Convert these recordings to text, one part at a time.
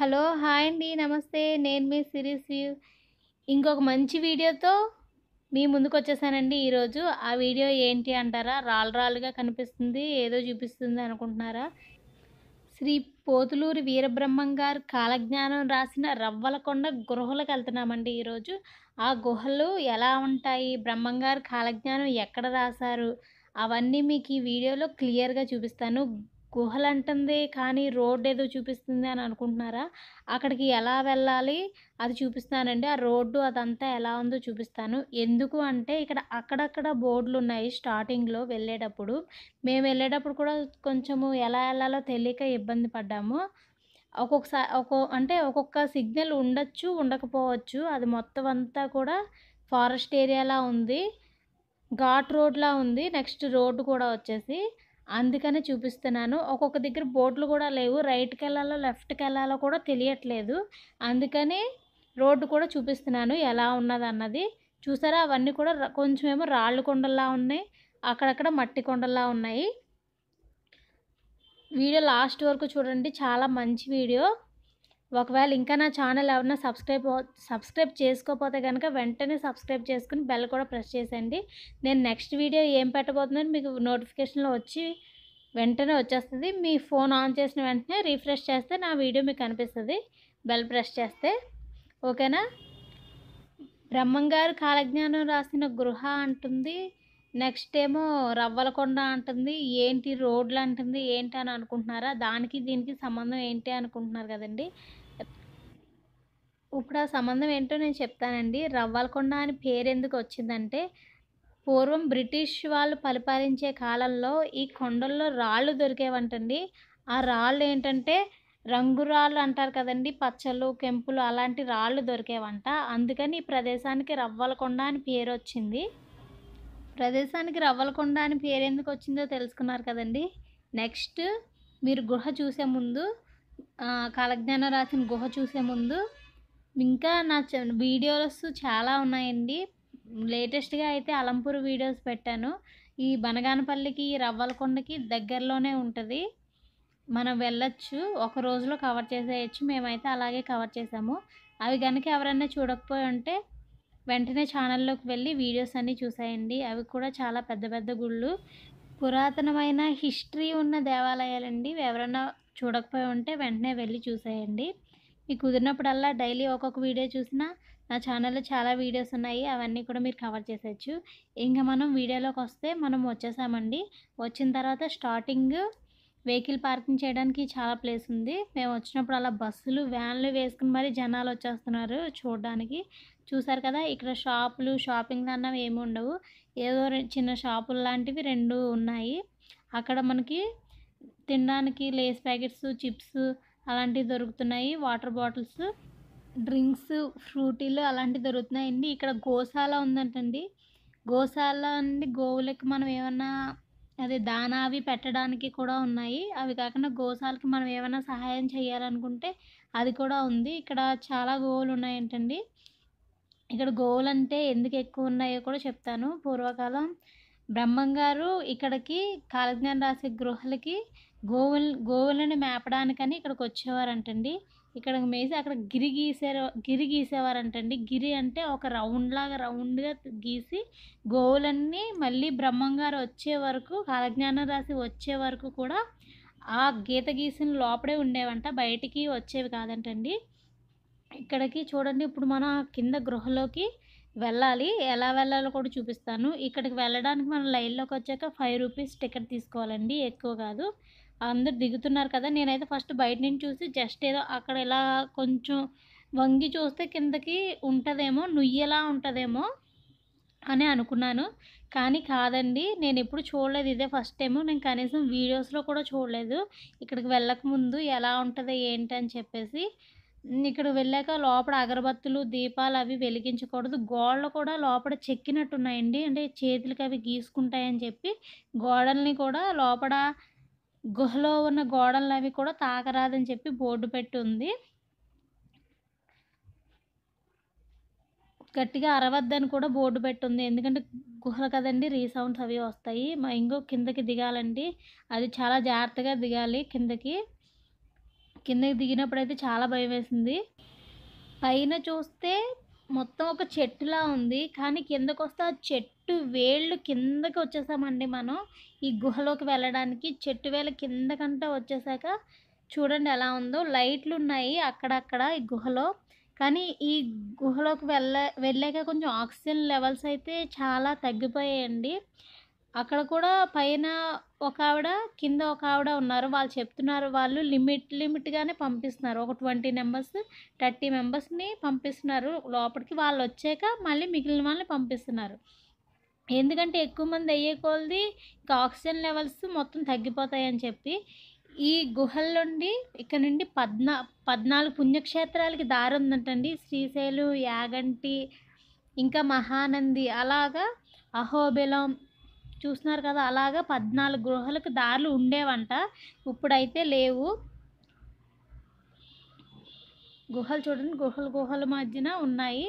Hello hi అండి నమస్తే నేను మీ సిరీస్ ఇంకొక మంచి వీడియోతో మీ ముందుకు వచ్చేసానండి ఈరోజు ఆ వీడియో ఏంటి అంటారా రాళ్ళు రాళ్ళుగా కనిపిస్తుంది ఏదో చూపిస్తుంది అనుకుంటున్నారా శ్రీ పోతులూరి వీరబ్రహ్మం గారు కాలజ్ఞానం రాసిన రవ్వలకొండ గుహలకు వెళ్తున్నామండి ఈరోజు ఆ గుహలు ఎలా ఉంటాయి బ్రహ్మంగారు కాలజ్ఞానం ఎక్కడ రాశారు అవన్నీ మీకు ఈ వీడియోలో క్లియర్గా చూపిస్తాను గుహలంటుంది కానీ రోడ్ ఏదో చూపిస్తుంది అని అనుకుంటున్నారా అక్కడికి ఎలా వెళ్ళాలి అది చూపిస్తానండి ఆ రోడ్డు అదంతా ఎలా ఉందో చూపిస్తాను ఎందుకు అంటే ఇక్కడ అక్కడక్కడ బోర్డులు ఉన్నాయి స్టార్టింగ్లో వెళ్ళేటప్పుడు మేము వెళ్ళేటప్పుడు కూడా కొంచెము ఎలా వెళ్ళాలో తెలియక ఇబ్బంది పడ్డాము ఒక్కొక్కసారి ఒక్కో అంటే ఒక్కొక్క సిగ్నల్ ఉండొచ్చు ఉండకపోవచ్చు అది మొత్తం అంతా కూడా ఫారెస్ట్ ఏరియాలా ఉంది ఘాట్ రోడ్లా ఉంది నెక్స్ట్ రోడ్డు కూడా వచ్చేసి అందుకనే చూపిస్తున్నాను ఒక్కొక్క దగ్గర బోట్లు కూడా లేవు రైట్కి వెళ్ళాలో లెఫ్ట్కి వెళ్ళాలో కూడా తెలియట్లేదు అందుకని రోడ్డు కూడా చూపిస్తున్నాను ఎలా ఉన్నదన్నది చూసారా అవన్నీ కూడా కొంచెమేమో రాళ్ళు కొండల్లా ఉన్నాయి అక్కడక్కడ మట్టి కొండల్లా ఉన్నాయి వీడియో లాస్ట్ వరకు చూడండి చాలా మంచి వీడియో ఒకవేళ ఇంకా నా ఛానల్ ఎవరన్నా సబ్స్క్రైబ్ సబ్స్క్రైబ్ చేసుకోకపోతే కనుక వెంటనే సబ్స్క్రైబ్ చేసుకుని బెల్ కూడా ప్రెస్ చేసేయండి నేను నెక్స్ట్ వీడియో ఏం పెట్టబోతున్నాను మీకు నోటిఫికేషన్లో వచ్చి వెంటనే వచ్చేస్తుంది మీ ఫోన్ ఆన్ చేసిన వెంటనే రీఫ్రెష్ చేస్తే నా వీడియో మీకు కనిపిస్తుంది బెల్ ప్రెస్ చేస్తే ఓకేనా బ్రహ్మంగారు కాలజ్ఞానం రాసిన గృహ అంటుంది నెక్స్ట్ ఏమో రవ్వలకొండ అంటుంది ఏంటి రోడ్లు అంటుంది ఏంటి అని అనుకుంటున్నారా దానికి దీనికి సంబంధం ఏంటి అనుకుంటున్నారు కదండి ఇప్పుడు ఆ సంబంధం ఏంటో నేను చెప్తానండి రవ్వాలకొండ అని పేరు ఎందుకు వచ్చిందంటే పూర్వం బ్రిటిష్ వాళ్ళు పరిపాలించే కాలంలో ఈ కొండల్లో రాళ్ళు దొరికేవంటండి ఆ రాళ్ళు ఏంటంటే రంగురాళ్ళు అంటారు కదండి పచ్చలు కెంపులు అలాంటి రాళ్ళు దొరికేవంట అందుకని ఈ ప్రదేశానికి రవ్వలకొండ అని పేరు వచ్చింది ప్రదేశానికి రవ్వలకొండ అని పేరు ఎందుకు వచ్చిందో తెలుసుకున్నారు కదండి నెక్స్ట్ మీరు గుహ చూసే ముందు కాలజ్ఞాన రాసిన గుహ చూసే ముందు ఇంకా నా వీడియోస్ చాలా ఉన్నాయండి లేటెస్ట్గా అయితే అలంపూర్ వీడియోస్ పెట్టాను ఈ బనగానపల్లికి రవ్వలకొండకి దగ్గరలోనే ఉంటుంది మనం వెళ్ళొచ్చు ఒక రోజులో కవర్ చేసేయచ్చు మేమైతే అలాగే కవర్ చేసాము అవి కనుక ఎవరైనా చూడకపోయి ఉంటే వెంటనే ఛానల్లోకి వెళ్ళి వీడియోస్ అన్నీ చూసాయండి అవి కూడా చాలా పెద్ద పెద్ద గుళ్ళు పురాతనమైన హిస్టరీ ఉన్న దేవాలయాలండి ఎవరైనా చూడకపోయి ఉంటే వెంటనే వెళ్ళి చూసేయండి మీకు కుదిరినప్పుడల్లా డైలీ ఒక్కొక్క వీడియో చూసినా నా ఛానల్లో చాలా వీడియోస్ ఉన్నాయి అవన్నీ కూడా మీరు కవర్ చేసేయచ్చు ఇంకా మనం వీడియోలోకి వస్తే మనం వచ్చేసామండి వచ్చిన తర్వాత స్టార్టింగ్ వెహికల్ పార్కింగ్ చేయడానికి చాలా ప్లేస్ ఉంది మేము వచ్చినప్పుడు అలా బస్సులు వ్యాన్లు వేసుకుని మరీ జనాలు వచ్చేస్తున్నారు చూడడానికి చూసారు కదా ఇక్కడ షాపులు షాపింగ్ అన్నవి ఏమి ఉండవు ఏదో చిన్న షాపులు లాంటివి రెండు ఉన్నాయి అక్కడ మనకి తినడానికి లేస్ ప్యాకెట్స్ చిప్స్ అలాంటివి దొరుకుతున్నాయి వాటర్ బాటిల్స్ డ్రింక్స్ ఫ్రూటీలు అలాంటివి దొరుకుతున్నాయండి ఇక్కడ గోశాల ఉందంటండి గోశాల అండి గోవులకి మనం ఏమన్నా అదే దానా అవి పెట్టడానికి కూడా ఉన్నాయి అవి కాకుండా గోశాలకి మనం ఏమైనా సహాయం చేయాలనుకుంటే అది కూడా ఉంది ఇక్కడ చాలా గోవులు ఉన్నాయంటండి ఇక్కడ గోవులు అంటే ఎందుకు ఎక్కువ ఉన్నాయో కూడా చెప్తాను పూర్వకాలం బ్రహ్మంగారు ఇక్కడికి కాలజ్ఞాన రాసే గృహలకి గోవుల్ గోవులను మేపడానికని ఇక్కడికి వచ్చేవారంటండి ఇక్కడ మేసి అక్కడ గిరి గీసారు గిరి గీసేవారంటండి గిరి అంటే ఒక రౌండ్ లాగా రౌండ్గా గీసి గోవులన్నీ మళ్ళీ బ్రహ్మంగారు వచ్చే వరకు కాలజ్ఞానం రాసి వచ్చే వరకు కూడా ఆ గీత గీసిన లోపడే ఉండేవంట బయటికి వచ్చేవి కాదంటండి ఇక్కడికి చూడండి ఇప్పుడు మన కింద గృహలోకి వెళ్ళాలి ఎలా వెళ్ళాలో కూడా చూపిస్తాను ఇక్కడికి వెళ్ళడానికి మనం లైన్లోకి వచ్చాక ఫైవ్ రూపీస్ టికెట్ తీసుకోవాలండి ఎక్కువ కాదు అందరు దిగుతున్నారు కదా నేనైతే ఫస్ట్ బయట నుంచి చూసి జస్ట్ ఏదో అక్కడ ఇలా కొంచెం వంగి చూస్తే కిందకి ఉంటుందేమో నుయ్యలా ఉంటుందేమో అని అనుకున్నాను కానీ కాదండి నేను ఎప్పుడు చూడలేదు ఇదే ఫస్ట్ టైం నేను కనీసం వీడియోస్లో కూడా చూడలేదు ఇక్కడికి వెళ్ళకముందు ఎలా ఉంటుంది ఏంటి అని చెప్పేసి ఇక్కడ వెళ్ళాక లోపల అగరబత్తులు దీపాలు అవి వెలిగించకూడదు గోడలు కూడా లోపల చెక్కినట్టున్నాయండి అంటే చేతులకి అవి గీసుకుంటాయని చెప్పి గోడల్ని కూడా లోపల గుహలో ఉన్న గోడలు అవి కూడా తాకరాదని చెప్పి బోర్డు పెట్టి ఉంది గట్టిగా అరవద్దని కూడా బోర్డు పెట్టి ఉంది ఎందుకంటే గుహలు కదండి రీసౌండ్స్ అవి వస్తాయి ఇంకో కిందకి దిగాలండి అది చాలా జాగ్రత్తగా దిగాలి కిందకి కిందకి దిగినప్పుడు అయితే చాలా భయం వేసింది పైన చూస్తే మొత్తం ఒక చెట్టులా ఉంది కానీ కిందకు వస్తే ఆ చెట్టు వేళ్ళు కిందకి వచ్చేసామండి మనం ఈ గుహలోకి వెళ్ళడానికి చెట్టు వేళ్ళ కిందకంట వచ్చేసాక చూడండి ఎలా ఉందో లైట్లు ఉన్నాయి అక్కడక్కడ ఈ గుహలో కానీ ఈ గుహలోకి వెళ్ళ వెళ్ళాక కొంచెం ఆక్సిజన్ లెవెల్స్ అయితే చాలా తగ్గిపోయాయండి అక్కడ కూడా పైన ఒక ఆవిడ కింద ఒక ఆవిడ ఉన్నారు వాళ్ళు చెప్తున్నారు వాళ్ళు లిమిట్ లిమిట్గానే పంపిస్తున్నారు ఒక ట్వంటీ మెంబర్స్ థర్టీ మెంబర్స్ని పంపిస్తున్నారు లోపలికి వాళ్ళు వచ్చాక మళ్ళీ మిగిలిన వాళ్ళని పంపిస్తున్నారు ఎందుకంటే ఎక్కువ మంది అయ్యే కొలది ఇంకా ఆక్సిజన్ లెవెల్స్ మొత్తం తగ్గిపోతాయని చెప్పి ఈ గుహల నుండి ఇక్కడ నుండి పద్నా పద్నాలుగు పుణ్యక్షేత్రాలకి దారి ఉందంటండి శ్రీశైలు యాగంటి ఇంకా మహానంది అలాగా అహోబిలం చూస్తున్నారు కదా అలాగా పద్నాలుగు గృహాలకు దారులు ఉండేవంట ఇప్పుడైతే లేవు గుహలు చూడండి గుహలు గుహల మధ్యన ఉన్నాయి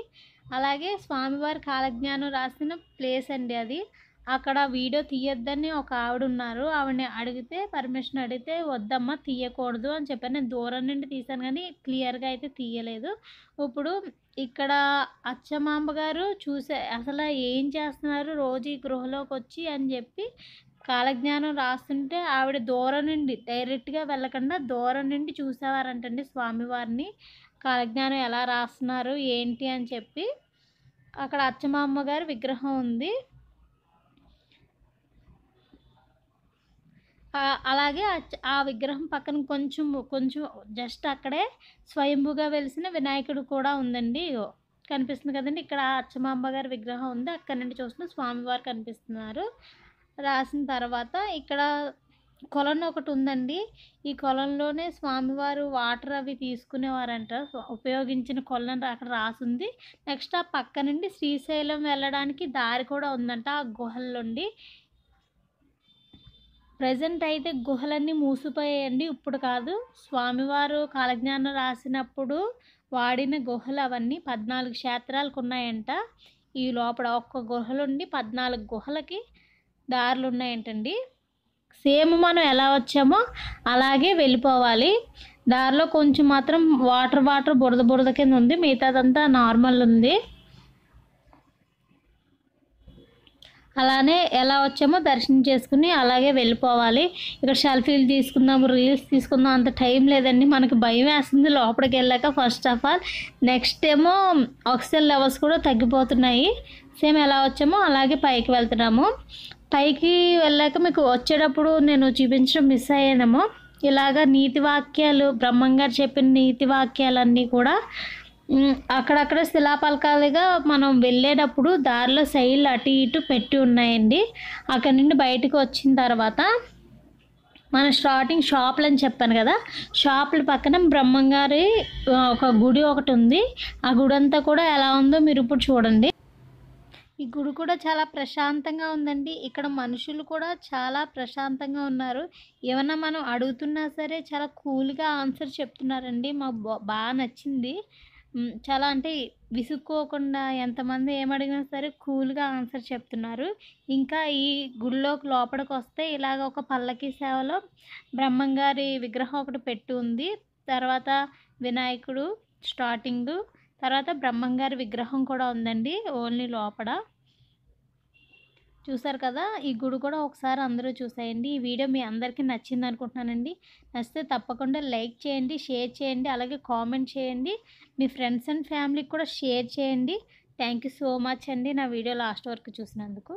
అలాగే స్వామివారి కాలజ్ఞానం రాసిన ప్లేస్ అండి అది అక్కడ వీడియో తీయొద్దని ఒక ఆవిడ ఉన్నారు ఆవిడని అడిగితే పర్మిషన్ అడిగితే వద్దమ్మా తీయకూడదు అని చెప్పాను నేను దూరం నుండి తీశాను కానీ క్లియర్గా అయితే తీయలేదు ఇప్పుడు ఇక్కడ అచ్చమాంబ గారు చూసే అసలు ఏం చేస్తున్నారు రోజు ఈ గృహలోకి వచ్చి అని చెప్పి కాలజ్ఞానం రాస్తుంటే ఆవిడ దూరం నుండి డైరెక్ట్గా వెళ్ళకుండా దూరం నుండి చూసేవారంటండి స్వామివారిని కాలజ్ఞానం ఎలా రాస్తున్నారు ఏంటి అని చెప్పి అక్కడ అచ్చమామ్మ గారు విగ్రహం ఉంది అలాగే ఆ విగ్రహం పక్కన కొంచెం కొంచెం జస్ట్ అక్కడే స్వయంభుగా వెలిసిన వినాయకుడు కూడా ఉందండి కనిపిస్తుంది కదండి ఇక్కడ అచ్చమాంబ గారి విగ్రహం ఉంది అక్కడ నుండి చూస్తున్న స్వామివారు కనిపిస్తున్నారు రాసిన తర్వాత ఇక్కడ కొలను ఒకటి ఉందండి ఈ కొలంలోనే స్వామివారు వాటర్ అవి తీసుకునేవారంట ఉపయోగించిన కొలను అక్కడ రాసుంది నెక్స్ట్ ఆ పక్క నుండి శ్రీశైలం వెళ్ళడానికి దారి కూడా ఉందంట ఆ గుహల్లోండి ప్రజెంట్ అయితే గుహలన్నీ మూసిపోయాయండి ఇప్పుడు కాదు స్వామివారు కాలజ్ఞానం రాసినప్పుడు వాడిన గుహలు అవన్నీ పద్నాలుగు క్షేత్రాలకు ఉన్నాయంట ఈ లోపల ఒక్క గుహలుండి పద్నాలుగు గుహలకి దారులు ఉన్నాయంటండి సేమ్ మనం ఎలా వచ్చామో అలాగే వెళ్ళిపోవాలి దారిలో కొంచెం మాత్రం వాటర్ వాటర్ బురద బురద కింద ఉంది మిగతాదంతా నార్మల్ ఉంది అలానే ఎలా వచ్చామో దర్శనం చేసుకుని అలాగే వెళ్ళిపోవాలి ఇక్కడ సెల్ఫీలు తీసుకుందాం రీల్స్ తీసుకుందాం అంత టైం లేదండి మనకి భయం వేస్తుంది లోపలికి వెళ్ళాక ఫస్ట్ ఆఫ్ ఆల్ నెక్స్ట్ ఏమో ఆక్సిజన్ లెవెల్స్ కూడా తగ్గిపోతున్నాయి సేమ్ ఎలా వచ్చామో అలాగే పైకి వెళ్తున్నాము పైకి వెళ్ళాక మీకు వచ్చేటప్పుడు నేను చూపించడం మిస్ అయ్యానేమో ఇలాగ నీతి వాక్యాలు బ్రహ్మంగారు చెప్పిన నీతి వాక్యాలన్నీ కూడా అక్కడక్కడ శిలాపలకాలుగా మనం వెళ్ళేటప్పుడు దారిలో సైడ్లు అటు ఇటు పెట్టి ఉన్నాయండి అక్కడ నుండి బయటకు వచ్చిన తర్వాత మన స్టార్టింగ్ షాపులు అని చెప్పాను కదా షాపుల పక్కన బ్రహ్మంగారి ఒక గుడి ఒకటి ఉంది ఆ గుడి అంతా కూడా ఎలా ఉందో మీరు ఇప్పుడు చూడండి ఈ గుడి కూడా చాలా ప్రశాంతంగా ఉందండి ఇక్కడ మనుషులు కూడా చాలా ప్రశాంతంగా ఉన్నారు ఏమన్నా మనం అడుగుతున్నా సరే చాలా కూల్గా ఆన్సర్ చెప్తున్నారండి మాకు బాగా నచ్చింది చాలా అంటే విసుక్కోకుండా ఎంతమంది ఏమడిగినా సరే కూల్‌గా ఆన్సర్ చెప్తున్నారు. ఇంకా ఈ లోపలికి వస్తే ఇలాగ ఒక పల్లకి సేవలో బ్రహ్మంగారి విగ్రహం ఒకటి పెట్టి ఉంది. తర్వాత వినాయకుడు స్టార్టింగు, తర్వాత బ్రహ్మంగారి విగ్రహం కూడా ఉందండి ఓన్లీ లోపల చూసారు కదా ఈ గుడి కూడా ఒకసారి అందరూ చూసేయండి ఈ వీడియో మీ అందరికీ నచ్చింది అనుకుంటున్నానండి నచ్చితే తప్పకుండా లైక్ చేయండి షేర్ చేయండి అలాగే కామెంట్ చేయండి మీ ఫ్రెండ్స్ అండ్ ఫ్యామిలీకి కూడా షేర్ చేయండి థ్యాంక్ సో మచ్ అండి నా వీడియో లాస్ట్ వరకు చూసినందుకు